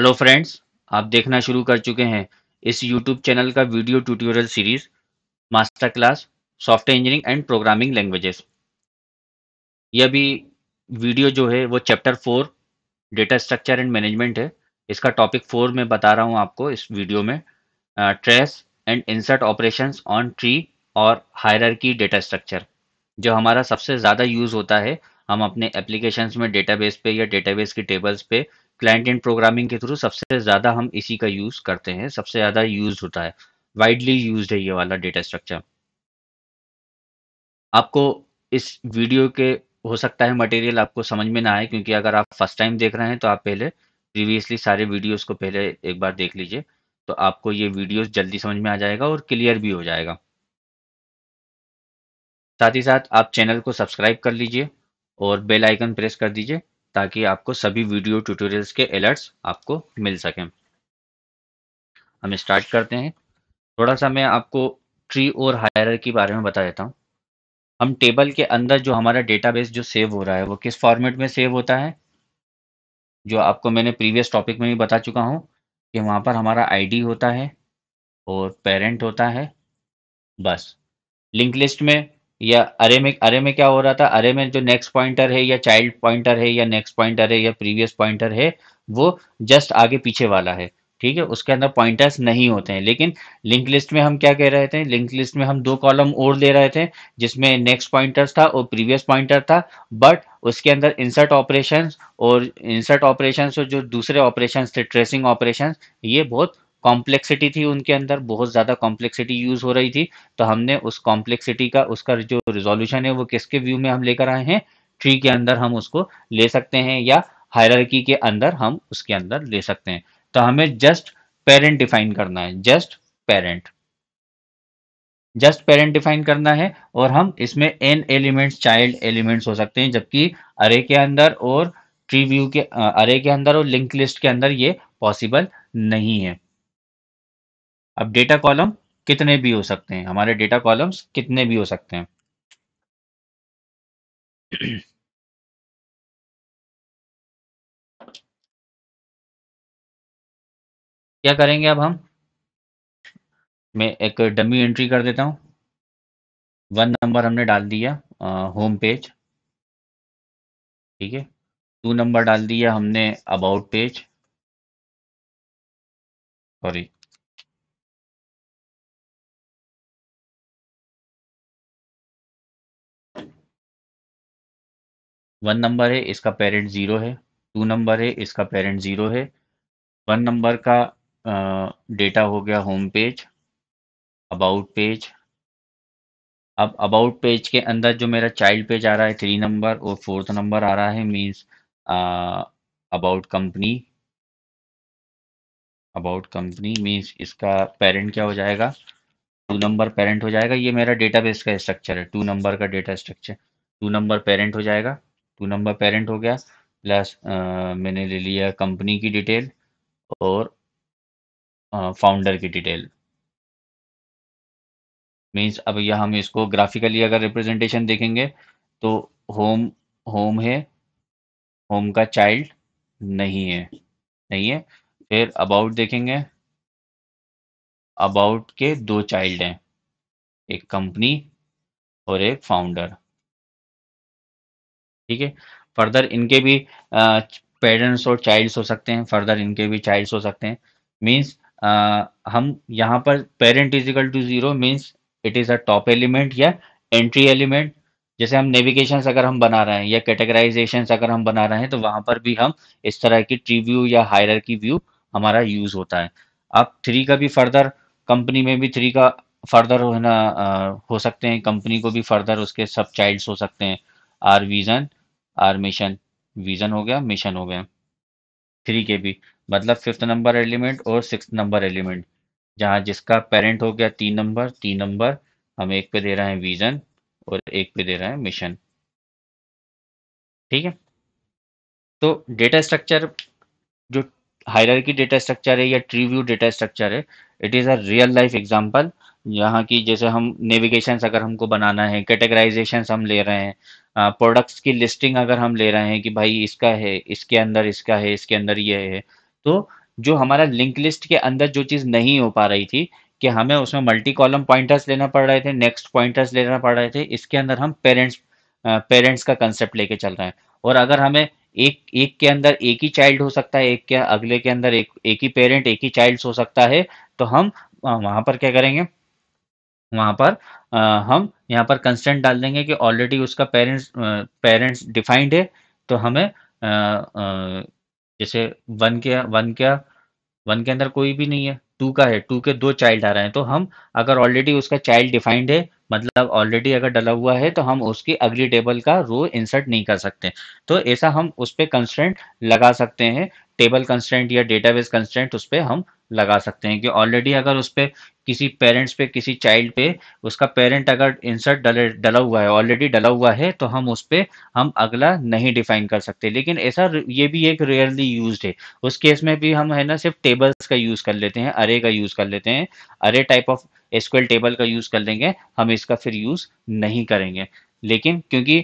hello friends आप देखना शुरू कर चुके हैं इस यूट्यूब चैनल का video tutorial series master class software engineering and programming languages यह भी वीडियो जो है वो chapter four data structure and management है इसका टॉपिक फोर में बता रहा हूँ आपको इस वीडियो में trace and insert operation on tree और हायर डेटा स्ट्रक्चर जो हमारा सबसे ज़्यादा यूज़ होता है हम अपने एप्लीकेशंस में डेटाबेस पे या डेटाबेस की टेबल्स पे क्लाइंट एंड प्रोग्रामिंग के थ्रू सबसे ज़्यादा हम इसी का यूज़ करते हैं सबसे ज़्यादा यूज़ होता है वाइडली यूज है ये वाला डेटा स्ट्रक्चर आपको इस वीडियो के हो सकता है मटेरियल आपको समझ में ना आए क्योंकि अगर आप फर्स्ट टाइम देख रहे हैं तो आप पहले प्रीवियसली सारे वीडियोस को पहले एक बार देख लीजिए तो आपको ये वीडियोस जल्दी समझ में आ जाएगा और क्लियर भी हो जाएगा साथ ही साथ आप चैनल को सब्सक्राइब कर लीजिए और बेल आइकन प्रेस कर दीजिए ताकि आपको सभी वीडियो ट्यूटोरियल्स के अलर्ट्स आपको मिल सकें हम स्टार्ट करते हैं थोड़ा सा मैं आपको ट्री और हायर के बारे में बता देता हूँ हम टेबल के अंदर जो हमारा डेटाबेस जो सेव हो रहा है वो किस फॉर्मेट में सेव होता है जो आपको मैंने प्रीवियस टॉपिक में भी बता चुका हूँ कि वहाँ पर हमारा आईडी होता है और पेरेंट होता है बस लिंक लिस्ट में या अरे में अरे में क्या हो रहा था अरे में जो नेक्स्ट पॉइंटर है या चाइल्ड पॉइंटर है या नेक्स्ट पॉइंटर है या प्रीवियस पॉइंटर है वो जस्ट आगे पीछे वाला है ठीक है उसके अंदर पॉइंटर्स नहीं होते हैं लेकिन लिंक लिस्ट में हम क्या कह रहे थे लिंक लिस्ट में हम दो कॉलम और ले रहे थे जिसमें नेक्स्ट पॉइंटर्स था और प्रीवियस पॉइंटर था बट उसके अंदर इंसर्ट ऑपरेशंस और इंसर्ट ऑपरेशंस और जो दूसरे ऑपरेशंस थे ट्रेसिंग ऑपरेशंस ये बहुत कॉम्प्लेक्सिटी थी उनके अंदर बहुत ज़्यादा कॉम्प्लेक्सिटी यूज़ हो रही थी तो हमने उस कॉम्प्लेक्सिटी का उसका जो रिजोल्यूशन है वो किसके व्यू में हम लेकर आए हैं ट्री के अंदर हम उसको ले सकते हैं या हायरकी के अंदर हम उसके अंदर ले सकते हैं तो हमें जस्ट पेरेंट डिफाइन करना है just parent just parent define करना है और हम इसमें एन एलिमेंट्स चाइल्ड एलिमेंट्स हो सकते हैं जबकि अरे के अंदर और ट्री व्यू के अरे के अंदर और लिंक लिस्ट के अंदर ये पॉसिबल नहीं है अब डेटा कॉलम कितने भी हो सकते हैं हमारे डेटा कॉलम्स कितने भी हो सकते हैं क्या करेंगे अब हम मैं एक डमी एंट्री कर देता हूं वन नंबर हमने डाल दिया आ, होम पेज ठीक है टू नंबर डाल दिया हमने about page sorry one number है इसका पेरेंट ज़ीरो है टू नंबर है इसका पेरेंट ज़ीरो है वन नंबर का डेटा हो गया होम पेज अबाउट पेज अब अबाउट पेज के अंदर जो मेरा चाइल्ड पेज आ रहा है थ्री नंबर और फोर्थ नंबर आ रहा है means about company about company means इसका पेरेंट क्या हो जाएगा टू नंबर पेरेंट हो जाएगा ये मेरा डेटाबेस का स्ट्रक्चर है टू नंबर का data structure two number parent हो जाएगा टू नंबर पेरेंट हो गया प्लस मैंने ले लिया कंपनी की डिटेल और फाउंडर की डिटेल मीन्स अब यह हम इसको ग्राफिकली अगर रिप्रेजेंटेशन देखेंगे तो होम होम है होम का चाइल्ड नहीं है नहीं है फिर अबाउट देखेंगे अबाउट के दो चाइल्ड हैं एक कंपनी और एक फाउंडर ठीक है फर्दर इनके भी पेरेंट्स और चाइल्ड्स हो सकते हैं फर्दर इनके भी चाइल्ड्स हो सकते हैं मीन्स हम यहाँ पर parent is equal to zero means it is a top element या एंट्री एलिमेंट जैसे हम नेविगेशन अगर हम बना रहे हैं या कैटेगराइजेशन अगर हम बना रहे हैं तो वहां पर भी हम इस तरह की ट्री व्यू या हायर की व्यू हमारा यूज़ होता है आप थ्री का भी फर्दर कंपनी में भी थ्री का फर्दर होना हो सकते हैं कंपनी को भी फर्दर उसके सब चाइल्ड्स हो सकते हैं our vision our mission vision हो गया मिशन हो गया थ्री के भी मतलब फिफ्थ नंबर एलिमेंट और सिक्स नंबर एलिमेंट जहाँ जिसका पेरेंट हो गया तीन नंबर तीन नंबर हम एक पे दे रहे हैं विजन और एक पे दे रहे हैं मिशन ठीक है तो डेटा स्ट्रक्चर जो हायरकी डेटा स्ट्रक्चर है या ट्री व्यू डेटा स्ट्रक्चर है it is a real life example यहाँ की जैसे हम नेविगेशन अगर हमको बनाना है कैटेगराइजेशन हम ले रहे हैं प्रोडक्ट्स की लिस्टिंग अगर हम ले रहे हैं कि भाई इसका है इसके अंदर इसका है इसके अंदर ये है तो जो हमारा लिंक लिस्ट के अंदर जो चीज़ नहीं हो पा रही थी कि हमें उसमें मल्टी कॉलम पॉइंटर्स लेना पड़ रहे थे नेक्स्ट पॉइंटर्स लेना पड़ रहे थे इसके अंदर हम पेरेंट्स पेरेंट्स का कंसेप्ट लेके चल रहे हैं और अगर हमें एक एक के अंदर एक ही चाइल्ड हो सकता है एक के अगले के अंदर एक एक ही पेरेंट एक ही चाइल्ड हो सकता है तो हम वहाँ पर क्या करेंगे वहाँ पर आ, हम यहाँ पर कंस्टेंट डाल देंगे कि ऑलरेडी उसका पेरेंट्स पेरेंट्स डिफाइंड है तो हमें आ, आ, जैसे वन के वन के वन के अंदर कोई भी नहीं है टू का है टू के दो चाइल्ड आ रहे हैं तो हम अगर ऑलरेडी उसका चाइल्ड डिफाइंड है मतलब ऑलरेडी अगर डला हुआ है तो हम उसकी अगली टेबल का रो इंसर्ट नहीं कर सकते तो ऐसा हम उस पर कंस्टेंट लगा सकते हैं टेबल कंस्टेंट या डेटाबेस कंस्टेंट उस पर हम लगा सकते हैं कि ऑलरेडी अगर उस पर किसी पेरेंट्स पे किसी चाइल्ड पे उसका पेरेंट अगर इंसर्ट डले डला हुआ है ऑलरेडी डला हुआ है तो हम उस पर हम अगला नहीं डिफाइन कर सकते लेकिन ऐसा ये भी एक रेयरली यूज है उस केस में भी हम है ना सिर्फ टेबल्स का यूज़ कर लेते हैं अरे का यूज़ कर लेते हैं अरे टाइप ऑफ एसक्यूएल टेबल का यूज़ कर लेंगे हम इसका फिर यूज़ नहीं करेंगे लेकिन क्योंकि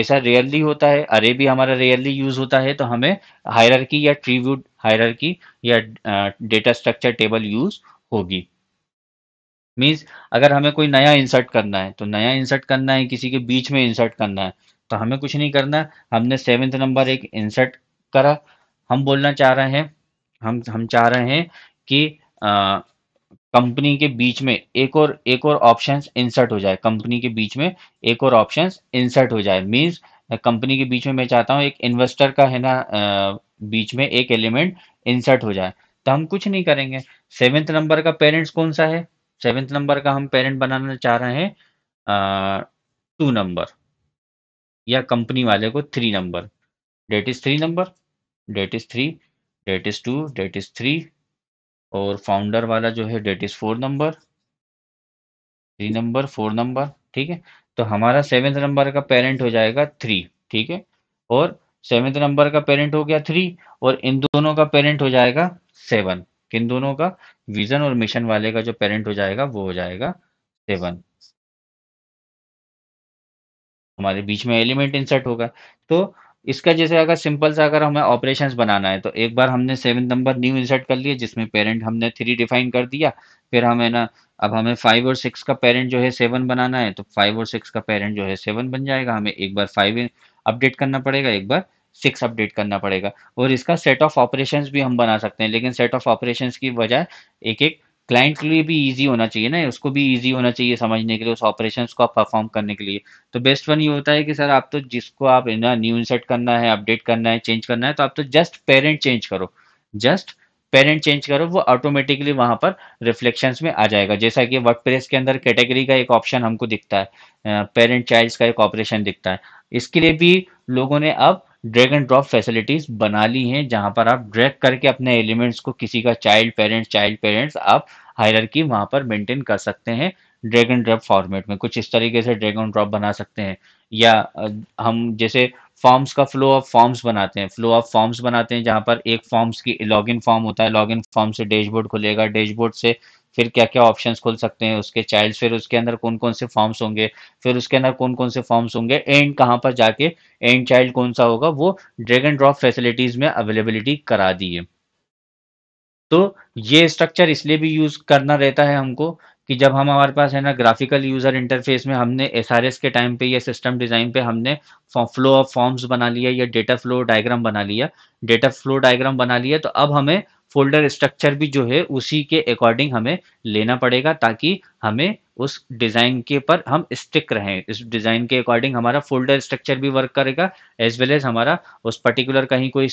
ऐसा रेयरली होता है अरे भी हमारा रेयरली यूज होता है तो हमें हायरकी या ट्रीव्यूड हायरकी या डेटा स्ट्रक्चर टेबल यूज होगी मीन्स अगर हमें कोई नया इंसर्ट करना है तो नया इंसर्ट करना है किसी के बीच में इंसर्ट करना है तो हमें कुछ नहीं करना हमने सेवेंथ नंबर एक इंसर्ट करा हम बोलना चाह रहे हैं हम हम चाह रहे हैं कि आ, कंपनी के बीच में एक और एक और ऑप्शन इंसर्ट हो जाए कंपनी के बीच में एक और ऑप्शन इंसर्ट हो जाए मीन्स कंपनी के बीच में मैं चाहता हूँ एक इन्वेस्टर का है ना बीच में एक एलिमेंट इंसर्ट हो जाए तो हम कुछ नहीं करेंगे सेवेंथ नंबर का पेरेंट्स कौन सा है सेवेंथ नंबर का हम पेरेंट बनाना चाह रहे हैं टू नंबर या कंपनी वाले को three number that is three number that is three that is two that is three और फाउंडर वाला जो है that is four number three number four number ठीक है तो हमारा सेवेंथ नंबर का पेरेंट हो जाएगा थ्री ठीक है और सेवेंथ नंबर का पेरेंट हो गया थ्री और इन दोनों का पेरेंट हो जाएगा सेवन किन दोनों का विजन और मिशन वाले का जो पेरेंट हो जाएगा वो हो जाएगा सेवन हमारे बीच में एलिमेंट इंसर्ट होगा तो इसका जैसे अगर सिंपल सा अगर हमें ऑपरेशंस बनाना है तो एक बार हमने सेवन नंबर न्यू इंसर्ट कर लिया जिसमें पेरेंट हमने थ्री डिफाइन कर दिया फिर हमें ना अब हमें फाइव और सिक्स का पेरेंट जो है सेवन बनाना है तो फाइव और सिक्स का पेरेंट जो है सेवन बन जाएगा हमें एक बार फाइव अपडेट करना पड़ेगा एक बार सिक्स अपडेट करना पड़ेगा और इसका सेट ऑफ ऑपरेशंस भी हम बना सकते हैं लेकिन सेट ऑफ ऑपरेशंस की बजाय एक एक क्लाइंट के लिए भी ईजी होना चाहिए ना उसको भी ईजी होना चाहिए समझने के लिए उस ऑपरेशन को आप परफॉर्म करने के लिए तो बेस्ट वन ये होता है कि सर आप तो जिसको आप ना न्यू इंसर्ट करना है अपडेट करना है चेंज करना है तो आप तो जस्ट पेरेंट चेंज करो जस्ट पेरेंट चेंज करो वो ऑटोमेटिकली वहां पर रिफ्लेक्शंस में आ जाएगा जैसा कि वर्डप्रेस के अंदर कैटेगरी का एक ऑप्शन हमको दिखता है पेरेंट चाइल्ड का एक ऑपरेशन दिखता है इसके लिए भी लोगों ने अब ड्रैग एंड ड्रॉप फैसिलिटीज बना ली हैं जहां पर आप ड्रैग करके अपने एलिमेंट्स को किसी का चाइल्ड पेरेंट्स चाइल्ड पेरेंट्स आप हायर की वहां पर मेंटेन कर सकते हैं ड्रैग एंड ड्रॉप फॉर्मेट में कुछ इस तरीके से ड्रैग एंड ड्रॉप बना सकते हैं या हम जैसे फॉर्म्स का फ्लो ऑफ फॉर्म्स बनाते हैं फ्लो ऑफ फॉर्म्स बनाते हैं जहाँ पर एक फॉर्म्स की लॉगिन फॉर्म होता है लॉगिन फॉर्म से डैशबोर्ड खुलेगा डैशबोर्ड से फिर क्या क्या ऑप्शन खुल सकते हैं उसके चाइल्ड फिर उसके अंदर कौन कौन से फॉर्म्स होंगे फिर उसके अंदर कौन कौन से फॉर्म्स होंगे एंड कहाँ पर जाके एंड चाइल्ड कौन सा होगा वो ड्रैग एंड ड्रॉप फैसिलिटीज में अवेलेबिलिटी करा दी है तो ये स्ट्रक्चर इसलिए भी यूज करना रहता है हमको कि जब हम हमारे पास है ना ग्राफिकल यूज़र इंटरफेस में हमने एस के टाइम पे या सिस्टम डिज़ाइन पे हमने फ्लो ऑफ फॉर्म्स बना लिया या डेटा फ्लो डायग्राम बना लिया डेटा फ्लो डायग्राम बना लिया तो अब हमें फोल्डर स्ट्रक्चर भी जो है उसी के अकॉर्डिंग हमें लेना पड़ेगा ताकि हमें उस डिज़ाइन के पर हम स्टिक रहें इस डिज़ाइन के अकॉर्डिंग हमारा फोल्डर स्ट्रक्चर भी वर्क करेगा एज वेल एज हमारा उस पर्टिकुलर कहीं कोई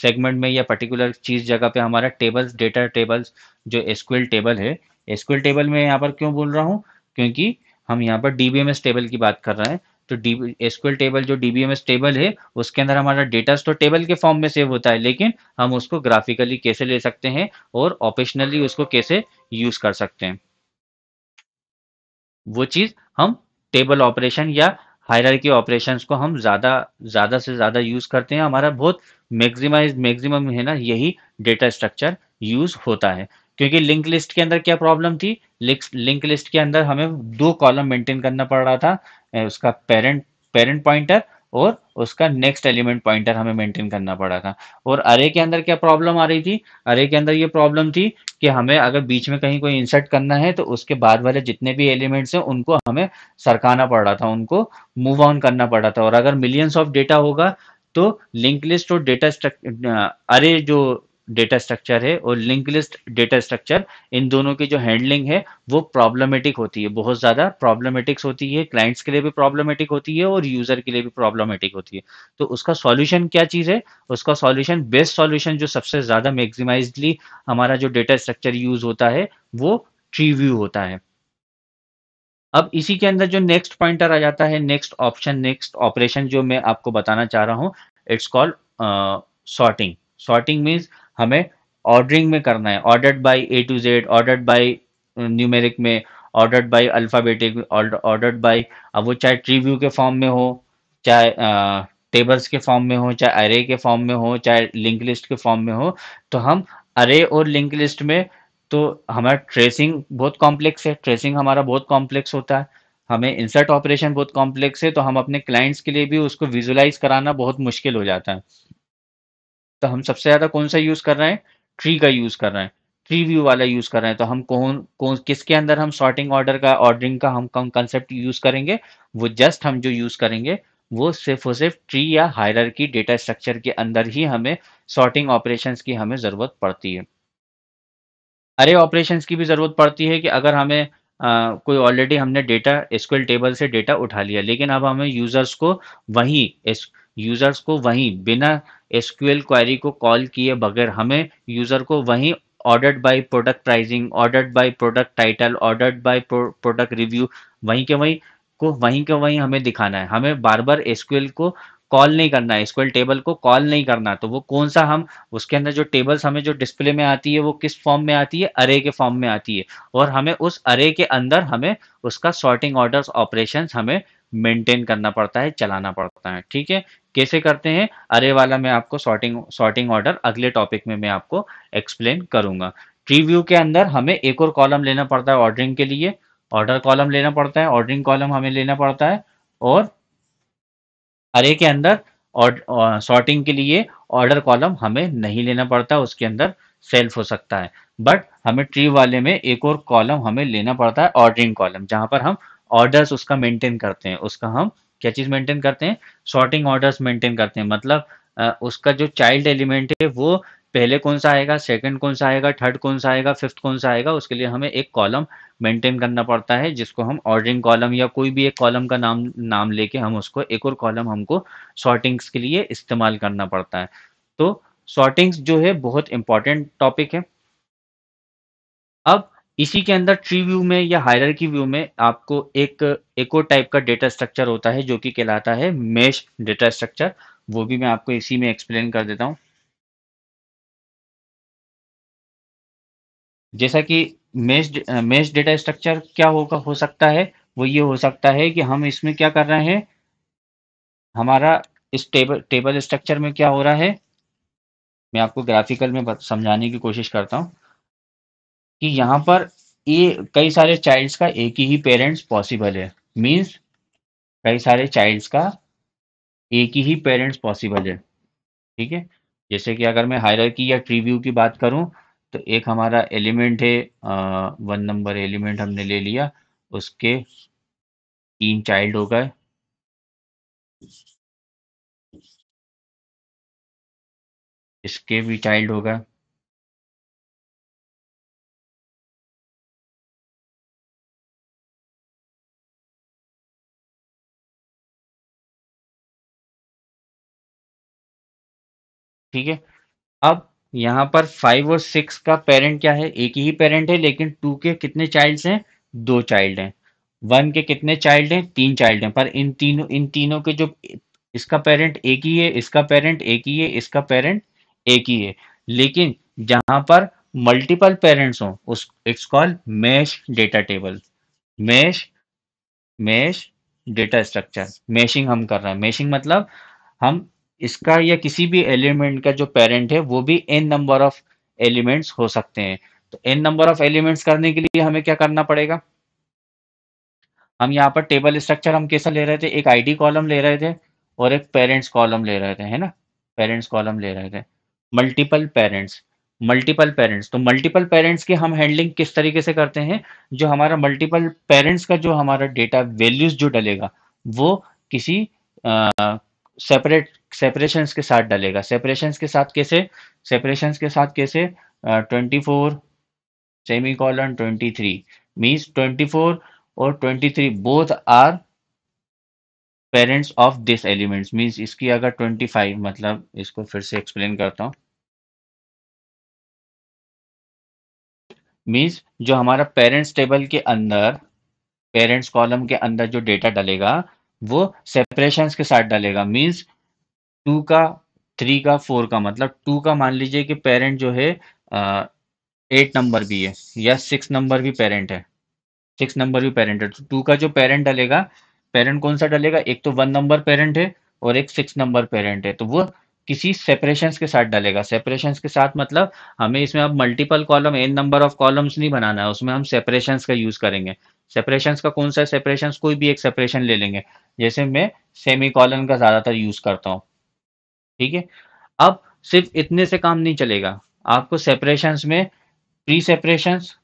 सेगमेंट में या पर्टिकुलर चीज़ जगह पे हमारा टेबल्स डेटा टेबल्स जो एसक्यूएल टेबल है एसक्यूएल टेबल में यहाँ पर क्यों बोल रहा हूँ क्योंकि हम यहाँ पर डीबीएमएस टेबल की बात कर रहे हैं तो एसक्यूएल टेबल जो डीबीएमएस टेबल है उसके अंदर हमारा डेटा तो टेबल के फॉर्म में सेव होता है लेकिन हम उसको ग्राफिकली कैसे ले सकते हैं और ऑपरेशनली उसको कैसे यूज कर सकते हैं वो चीज हम टेबल ऑपरेशन या हायरल के ऑपरेशन को हम ज़्यादा ज़्यादा से ज़्यादा यूज़ करते हैं हमारा बहुत मैक्सिमाइज मैक्सिमम है ना यही डेटा स्ट्रक्चर यूज़ होता है क्योंकि लिंक लिस्ट के अंदर क्या प्रॉब्लम थी लिंक लिस्ट के अंदर हमें दो कॉलम मेंटेन करना पड़ रहा था उसका पेरेंट पेरेंट पॉइंटर और उसका नेक्स्ट एलिमेंट पॉइंटर हमें मेंटेन करना पड़ा था और अरे के अंदर क्या प्रॉब्लम आ रही थी अरे के अंदर ये प्रॉब्लम थी कि हमें अगर बीच में कहीं कोई इंसर्ट करना है तो उसके बाद वाले जितने भी एलिमेंट्स हैं उनको हमें सरकाना पड़ रहा था उनको मूव ऑन करना पड़ा था और अगर मिलियंस ऑफ डेटा होगा तो लिंक लिस्ट और डेटा स्ट्रक अरे जो डेटा स्ट्रक्चर है और लिंक लिस्ट डेटा स्ट्रक्चर इन दोनों की जो हैंडलिंग है वो प्रॉब्लमेटिक होती है बहुत ज़्यादा प्रॉब्लमेटिक्स होती है क्लाइंट्स के लिए भी प्रॉब्लमेटिक होती है और यूज़र के लिए भी प्रॉब्लमेटिक होती है तो उसका सॉल्यूशन क्या चीज़ है उसका सॉल्यूशन बेस्ट सॉल्यूशन जो सबसे ज़्यादा मैक्सिमाइजली हमारा जो डेटा स्ट्रक्चर यूज़ होता है वो ट्री व्यू होता है अब इसी के अंदर जो नेक्स्ट पॉइंटर आ जाता है नेक्स्ट ऑप्शन नेक्स्ट ऑपरेशन जो मैं आपको बताना चाह रहा हूँ it's called sorting sorting means हमें ऑर्डरिंग में करना है ordered by A to Z ordered by numeric में ordered by alphabetic ordered by अब वो चाहे ट्री व्यू के फॉर्म में हो चाहे टेबल्स uh, के फॉर्म में हो चाहे अरे के फॉर्म में हो चाहे लिंक लिस्ट के फॉर्म में हो तो हम अरे और लिंक लिस्ट में तो हमारा ट्रेसिंग बहुत कॉम्प्लेक्स है ट्रेसिंग हमारा बहुत कॉम्प्लेक्स होता है हमें इंसर्ट ऑपरेशन बहुत कॉम्प्लेक्स है तो हम अपने क्लाइंट्स के लिए भी उसको विजुलाइज कराना बहुत मुश्किल हो जाता है तो हम सबसे ज़्यादा कौन सा यूज़ कर रहे हैं ट्री का यूज़ कर रहे हैं ट्री व्यू वाला यूज़ कर रहे हैं तो हम कौन कौन किसके अंदर हम सॉर्टिंग ऑर्डर का ऑर्डरिंग का हम कम कंसेप्ट यूज़ करेंगे वो जस्ट हम जो यूज़ करेंगे वो सिर्फ और सिर्फ ट्री या हायर की डेटा स्ट्रक्चर के अंदर ही हमें सॉर्टिंग ऑपरेशन की हमें ज़रूरत पड़ती है अरे ऑपरेशन की भी ज़रूरत पड़ती है कि अगर हमें आ, कोई ऑलरेडी हमने डेटा एसक्यूएल टेबल से डेटा उठा लिया लेकिन अब हमें यूज़र्स को वहीं यूज़र्स को वहीं बिना एसक्यूएल क्वेरी को कॉल किए बगैर हमें यूज़र को वहीं ordered by product pricing ordered by product title ordered by product review वहीं के वहीं को वहीं के वहीं हमें दिखाना है हमें बार बार एसक्यूएल को कॉल नहीं करना है एसक्यूएल टेबल को कॉल नहीं करना तो वो कौन सा हम उसके अंदर जो टेबल्स हमें जो डिस्प्ले में आती है वो किस फॉर्म में आती है अरे के फॉर्म में आती है और हमें उस अरे के अंदर हमें उसका सॉर्टिंग ऑर्डर्स ऑपरेशंस हमें मेंटेन करना पड़ता है चलाना पड़ता है ठीक है कैसे करते हैं अरे वाला मैं आपको सॉर्टिंग सॉर्टिंग ऑर्डर अगले टॉपिक में मैं आपको एक्सप्लेन करूंगा ट्री व्यू के अंदर हमें एक और कॉलम लेना पड़ता है ऑर्डरिंग के लिए ऑर्डर कॉलम लेना पड़ता है ऑर्डरिंग कॉलम हमें लेना पड़ता है और अरे के अंदर सॉर्टिंग के लिए ऑर्डर कॉलम हमें नहीं लेना पड़ता उसके अंदर सेल्फ हो सकता है बट हमें ट्री वाले में एक और कॉलम हमें लेना पड़ता है ऑर्डरिंग कॉलम जहां पर हम ऑर्डर्स उसका मेंटेन करते हैं उसका हम क्या चीज़ मेंटेन करते हैं सॉर्टिंग ऑर्डर्स मेंटेन करते हैं मतलब उसका जो चाइल्ड एलिमेंट है वो पहले कौन सा आएगा सेकंड कौन सा आएगा थर्ड कौन सा आएगा फिफ्थ कौन सा आएगा उसके लिए हमें एक कॉलम मेंटेन करना पड़ता है जिसको हम ऑर्डरिंग कॉलम या कोई भी एक कॉलम का नाम नाम लेके हम उसको एक और कॉलम हमको सॉर्टिंग्स के लिए इस्तेमाल करना पड़ता है तो सॉर्टिंग्स जो है बहुत इंपॉर्टेंट टॉपिक है अब इसी के अंदर ट्री व्यू में या हायर व्यू में आपको एक एको टाइप का डेटा स्ट्रक्चर होता है जो कि कहलाता है मेश डेटा स्ट्रक्चर वो भी मैं आपको इसी में एक्सप्लेन कर देता हूँ जैसा कि मेश मेश डेटा स्ट्रक्चर क्या होगा हो सकता है वो ये हो सकता है कि हम इसमें क्या कर रहे हैं हमारा इस टेबल टेबल स्ट्रक्चर में क्या हो रहा है मैं आपको ग्राफिकल में समझाने की कोशिश करता हूँ कि यहाँ पर ये कई सारे चाइल्ड्स का एक ही पेरेंट्स पॉसिबल है मींस कई सारे चाइल्ड्स का एक ही पेरेंट्स पॉसिबल है ठीक है जैसे कि अगर मैं की या ट्रीव्यू की बात करूं तो एक हमारा एलिमेंट है वन नंबर एलिमेंट हमने ले लिया उसके तीन चाइल्ड हो गए इसके भी चाइल्ड होगा ठीक है अब यहाँ पर फाइव और सिक्स का पेरेंट क्या है एक ही पेरेंट है लेकिन टू के कितने चाइल्ड हैं दो चाइल्ड हैं वन के कितने चाइल्ड हैं तीन चाइल्ड हैं पर इन तीनों इन तीनों के जो इसका पेरेंट एक ही है इसका पेरेंट एक ही है इसका पेरेंट एक ही है लेकिन जहां पर मल्टीपल पेरेंट्स हों उस it's call mesh data table mesh mesh data structure meshing हम कर रहे हैं मैशिंग मतलब हम इसका या किसी भी एलिमेंट का जो पेरेंट है वो भी एन नंबर ऑफ एलिमेंट्स हो सकते हैं तो एन नंबर ऑफ एलिमेंट्स करने के लिए हमें क्या करना पड़ेगा हम यहाँ पर टेबल स्ट्रक्चर हम कैसा ले रहे थे एक आईडी कॉलम ले रहे थे और एक पेरेंट्स कॉलम ले रहे थे है ना पेरेंट्स कॉलम ले रहे थे मल्टीपल पेरेंट्स मल्टीपल पेरेंट्स तो मल्टीपल पेरेंट्स की हम हैंडलिंग किस तरीके से करते हैं जो हमारा मल्टीपल पेरेंट्स का जो हमारा डेटा वैल्यूज जो डलेगा वो किसी सेपरेट सेपरेशंस के साथ डलेगा सेपरेशंस के साथ कैसे सेपरेशंस के साथ कैसे twenty four semicolon twenty three means twenty four और twenty three both are parents of this elements means इसकी अगर ट्वेंटी फाइव मतलब इसको फिर से एक्सप्लेन करता हूँ मीन्स जो हमारा पेरेंट्स टेबल के अंदर पेरेंट्स कॉलम के अंदर जो डेटा डलेगा वो सेपरेशंस के साथ डलेगा मीन्स टू का थ्री का फोर का मतलब टू का मान लीजिए कि पेरेंट जो है एट नंबर भी है या सिक्स नंबर भी पेरेंट है सिक्स नंबर भी पेरेंट है तो टू का जो पेरेंट डलेगा पेरेंट कौन सा डलेगा एक तो वन नंबर पेरेंट है और एक सिक्स नंबर पेरेंट है तो वो किसी सेपरेशन के साथ डलेगा सेपरेशन के साथ मतलब हमें इसमें अब multiple column N number of columns नहीं बनाना है उसमें हम सेपरेशन का यूज करेंगे सेपरेशन का कौन सा सेपरेशन कोई भी एक सेपरेशन ले लेंगे जैसे मैं सेमी कॉलम का ज़्यादातर यूज करता हूँ ठीक है अब सिर्फ इतने से काम नहीं चलेगा आपको सेपरेशंस में प्री सेपरेशंस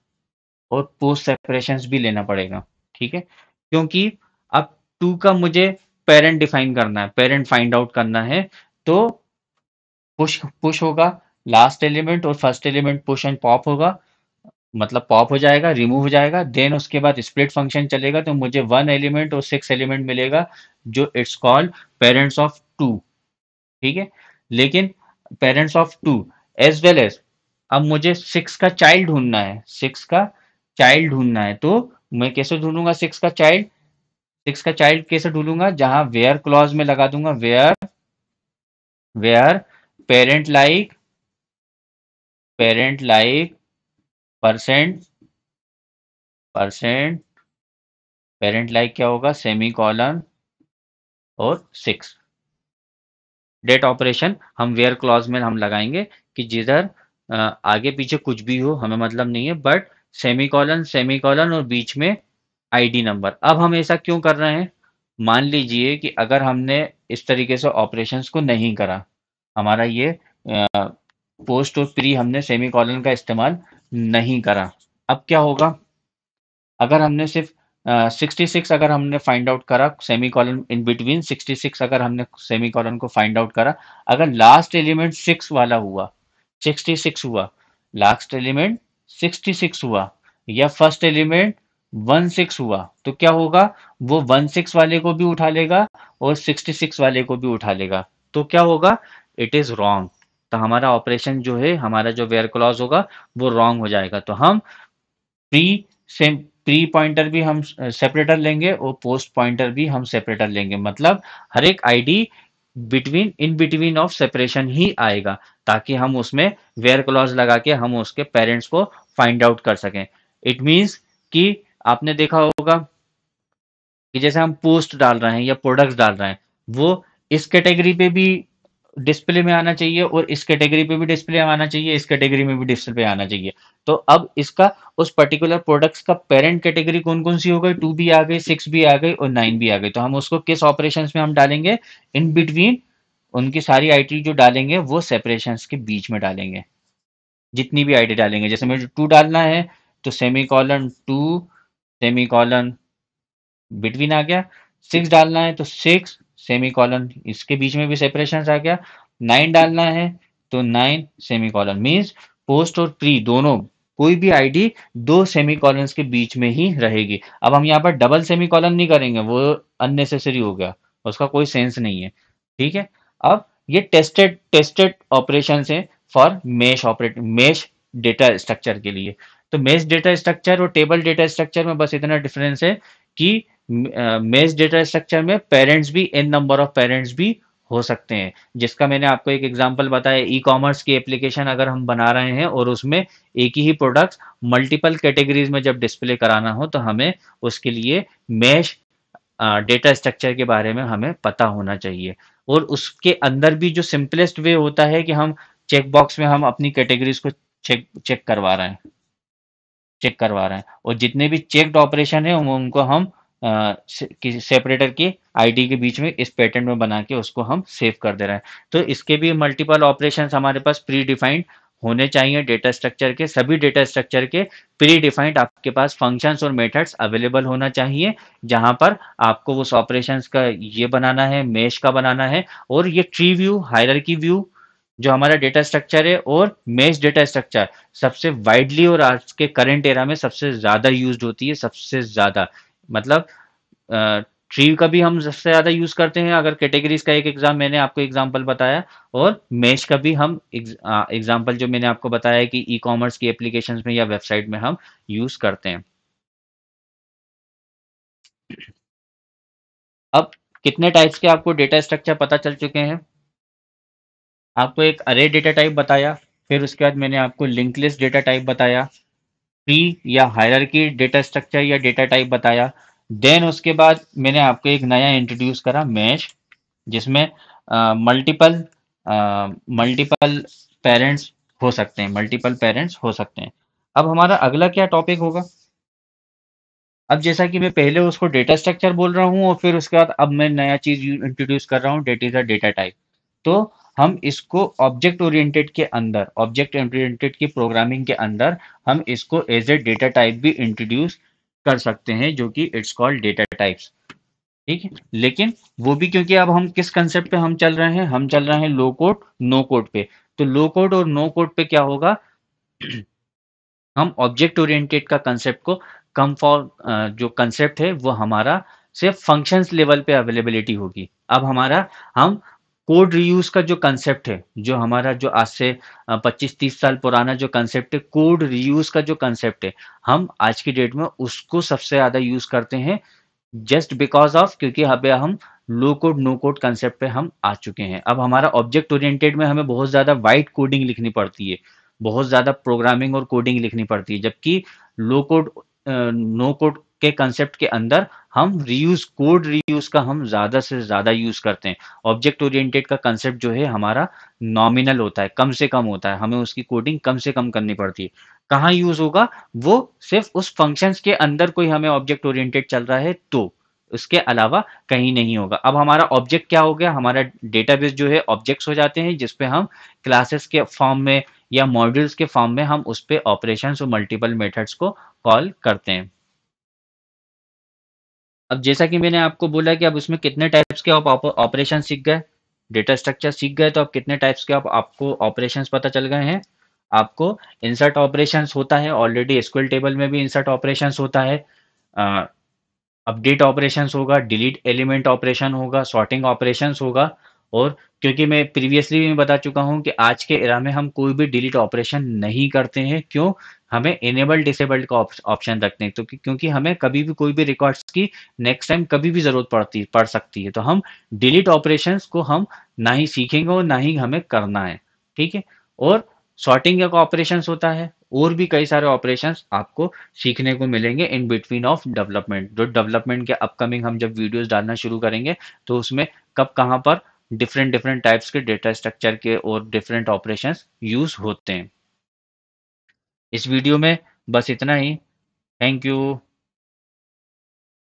और पोस्ट सेपरेशंस भी लेना पड़ेगा ठीक है क्योंकि अब टू का मुझे पेरेंट डिफाइन करना है पेरेंट फाइंड आउट करना है तो पुश पुश होगा लास्ट एलिमेंट और first element push and pop होगा मतलब पॉप हो जाएगा रिमूव हो जाएगा देन उसके बाद स्प्लिट फंक्शन चलेगा तो मुझे वन एलिमेंट और सिक्स एलिमेंट मिलेगा जो it's called parents of two ठीक है लेकिन parents of two as well as अब मुझे सिक्स का चाइल्ड ढूंढना है सिक्स का चाइल्ड ढूंढना है तो मैं कैसे ढूंढूंगा सिक्स का चाइल्ड सिक्स का चाइल्ड कैसे ढूंढूंगा जहां वेयर क्लॉज में लगा दूंगा where where parent like parent like percent percent parent like क्या होगा सेमी कॉलन और सिक्स डेट ऑपरेशन हम वेयर क्लॉज में हम लगाएंगे कि जिधर आगे पीछे कुछ भी हो हमें मतलब नहीं है but semicolon semicolon और बीच में आईडी नंबर अब हम ऐसा क्यों कर रहे हैं मान लीजिए कि अगर हमने इस तरीके से ऑपरेशंस को नहीं करा हमारा ये आ, पोस्ट और प्री हमने सेमी कॉलन का इस्तेमाल नहीं करा अब क्या होगा अगर हमने सिर्फ सिक्सटी uh, सिक्स अगर हमने फाइंड आउट करा semicolon in between sixty six अगर हमने सेमी कॉलन को फाइंड आउट करा अगर लास्ट एलिमेंट सिक्स वाला हुआ सिक्सटी सिक्स हुआ लास्ट एलिमेंट सिक्सटी सिक्स हुआ या फर्स्ट एलिमेंट वन सिक्स हुआ तो क्या होगा वो वन सिक्स वाले को भी उठा लेगा और सिक्सटी सिक्स वाले को भी उठा लेगा तो क्या होगा इट इज़ रॉन्ग तो हमारा ऑपरेशन जो है हमारा जो वेयर क्लॉज होगा वो रॉन्ग हो जाएगा तो हम प्री सेम प्री पॉइंटर भी हम सेपरेटर लेंगे और पोस्ट पॉइंटर भी हम सेपरेटर लेंगे मतलब हर एक ID between in between of separation ही आएगा ताकि हम उसमें वेयर क्लॉज लगा के हम उसके पेरेंट्स को फाइंड आउट कर सकें इट मीन्स कि आपने देखा होगा कि जैसे हम पोस्ट डाल रहे हैं या प्रोडक्ट्स डाल रहे हैं वो इस कैटेगरी पे भी डिस्प्ले में आना चाहिए और इस कैटेगरी पे भी डिस्प्ले आना चाहिए इस कैटेगरी में भी डिस्प्ले आना चाहिए तो अब इसका उस पर्टिकुलर प्रोडक्ट्स का पेरेंट कैटेगरी कौन कौन सी हो गई टू भी आ गई सिक्स भी आ गई और नाइन भी आ गई तो हम उसको किस ऑपरेशन में हम डालेंगे इन बिटवीन उनकी सारी आई जो डालेंगे वो सेपरेशन के बीच में डालेंगे जितनी भी आईटी डालेंगे जैसे मुझे टू डालना है तो semicolon two semicolon between आ गया सिक्स डालना है तो सिक्स सेमी कॉलन इसके बीच में भी सेपरेशन आ गया नाइन डालना है तो nine semicolon means post और प्री दोनों कोई भी आईडी दो सेमी कॉलन्स के बीच में ही रहेगी अब हम यहाँ पर डबल सेमी कॉलन नहीं करेंगे वो अननेसेसरी हो गया उसका कोई सेंस नहीं है ठीक है अब ये टेस्टेड टेस्टेड ऑपरेशन है for mesh operate mesh data structure के लिए तो मेश डेटा स्ट्रक्चर और टेबल डेटा स्ट्रक्चर में बस इतना डिफरेंस है कि मेज डेटा स्ट्रक्चर में पेरेंट्स भी एन नंबर ऑफ पेरेंट्स भी हो सकते हैं जिसका मैंने आपको एक एग्जांपल बताया ई कॉमर्स की एप्लीकेशन अगर हम बना रहे हैं और उसमें एक ही प्रोडक्ट्स मल्टीपल कैटेगरीज में जब डिस्प्ले कराना हो तो हमें उसके लिए मैश डेटा स्ट्रक्चर के बारे में हमें पता होना चाहिए और उसके अंदर भी जो सिंपलेस्ट वे होता है कि हम चेकबॉक्स में हम अपनी कैटेगरीज को चेक चेक करवा रहे हैं चेक करवा रहे हैं और जितने भी चेकड ऑपरेशन है उनको हम सेपरेटर की आईडी के बीच में इस पैटर्न में बना के उसको हम सेव कर दे रहे हैं तो इसके भी मल्टीपल ऑपरेशन हमारे पास प्री डिफाइंड होने चाहिए डेटा स्ट्रक्चर के सभी डेटा स्ट्रक्चर के प्री डिफाइंड आपके पास फंक्शंस और मेथड्स अवेलेबल होना चाहिए जहां पर आपको उस ऑपरेशंस का ये बनाना है मेश का बनाना है और ये ट्री व्यू हायरकी व्यू जो हमारा डेटा स्ट्रक्चर है और मेश डेटा स्ट्रक्चर सबसे वाइडली और आज के करंट एरा में सबसे ज़्यादा यूज होती है सबसे ज़्यादा मतलब ट्री का भी हम सबसे ज़्यादा यूज़ करते हैं अगर कैटेगरीज का एक एग्ज़ाम मैंने आपको एग्जाम्पल बताया और मैश का भी हम एग्जाम्पल जो मैंने आपको बताया कि ई कॉमर्स की एप्लीकेशन में या वेबसाइट में हम यूज़ करते हैं अब कितने टाइप्स के आपको डेटा स्ट्रक्चर पता चल चुके हैं आपको एक अरे डेटा टाइप बताया फिर उसके बाद मैंने आपको लिंक लिस्ट डेटा टाइप बताया ट्री या हायर की डेटा स्ट्रक्चर या डेटा टाइप बताया देन उसके बाद मैंने आपको एक नया इंट्रोड्यूस करा मैच जिसमें मल्टीपल मल्टीपल पेरेंट्स हो सकते हैं मल्टीपल पेरेंट्स हो सकते हैं अब हमारा अगला क्या टॉपिक होगा अब जैसा कि मैं पहले उसको डेटा स्ट्रक्चर बोल रहा हूँ और फिर उसके बाद अब मैं नया चीज इंट्रोड्यूस कर रहा हूँ that is a data type तो हम इसको ऑब्जेक्ट ओरिएंटेड के अंदर ऑब्जेक्ट ओरिएंटेड की प्रोग्रामिंग के अंदर हम इसको एज ए डेटा टाइप भी इंट्रोड्यूस कर सकते हैं जो कि इट्स कॉल्ड डेटा टाइप्स ठीक है लेकिन वो भी क्योंकि अब हम किस कंसेप्ट पे हम चल रहे हैं हम चल रहे हैं लो कोड नो कोड पे तो लो कोड और नो कोड पे क्या होगा हम ऑब्जेक्ट ओरिएंटेड का कंसेप्ट को कम फॉर जो कंसेप्ट है वो हमारा सिर्फ फंक्शंस लेवल पे अवेलेबिलिटी होगी अब हमारा हम कोड रियूज का जो कंसेप्ट है जो हमारा जो आज से 25-30 साल पुराना जो कंसेप्ट है कोड रियूज का जो कंसेप्ट है हम आज की डेट में उसको सबसे ज़्यादा यूज़ करते हैं जस्ट बिकॉज ऑफ क्योंकि अब हम low code no code concept पे हम आ चुके हैं अब हमारा ऑब्जेक्ट ओरिएंटेड में हमें बहुत ज़्यादा वाइट कोडिंग लिखनी पड़ती है बहुत ज़्यादा प्रोग्रामिंग और कोडिंग लिखनी पड़ती है जबकि लो कोड नो कोड के कंसेप्ट के अंदर हम रीयूज कोड रीयूज का हम ज़्यादा से ज़्यादा यूज़ करते हैं ऑब्जेक्ट ओरिएंटेड का कंसेप्ट जो है हमारा नॉमिनल होता है कम से कम होता है हमें उसकी कोडिंग कम से कम करनी पड़ती है कहाँ यूज़ होगा वो सिर्फ उस फंक्शंस के अंदर कोई हमें ऑब्जेक्ट ओरिएंटेड चल रहा है तो उसके अलावा कहीं नहीं होगा अब हमारा ऑब्जेक्ट क्या हो गया हमारा डेटाबेस जो है ऑब्जेक्ट्स हो जाते हैं जिसपे हम क्लासेस के फॉर्म में या मॉड्यूल्स के फॉर्म में हम उस पर ऑपरेशन और मल्टीपल मेथड्स को कॉल करते हैं अब जैसा कि मैंने आपको बोला कि अब उसमें कितने टाइप्स के आप ऑपरेशन सीख गए डेटा स्ट्रक्चर सीख गए तो अब कितने टाइप्स के आप आपको ऑपरेशंस पता चल गए हैं आपको इंसर्ट ऑपरेशंस होता है ऑलरेडी स्कूल टेबल में भी इंसर्ट ऑपरेशंस होता है अपडेट ऑपरेशन होगा डिलीट एलिमेंट ऑपरेशन होगा सॉर्टिंग ऑपरेशन होगा और क्योंकि मैं प्रीवियसली भी बता चुका हूं कि आज के एरा में हम कोई भी डिलीट ऑपरेशन नहीं करते हैं क्यों हमें इनेबल डिसेबल्ड का ऑप्शन रखते हैं तो क्योंकि हमें कभी भी कोई भी रिकॉर्ड्स की नेक्स्ट टाइम कभी भी जरूरत पड़ती पड़ सकती है तो हम डिलीट ऑपरेशंस को हम ना ही सीखेंगे और ना ही हमें करना है ठीक है और सॉर्टिंग का ऑपरेशन होता है और भी कई सारे ऑपरेशंस आपको सीखने को मिलेंगे इन बिटवीन ऑफ डेवलपमेंट जो डेवलपमेंट के अपकमिंग हम जब वीडियोस डालना शुरू करेंगे तो उसमें कब कहां पर डिफरेंट डिफरेंट टाइप्स के डेटा स्ट्रक्चर के और डिफरेंट ऑपरेशंस यूज होते हैं इस वीडियो में बस इतना ही थैंक यू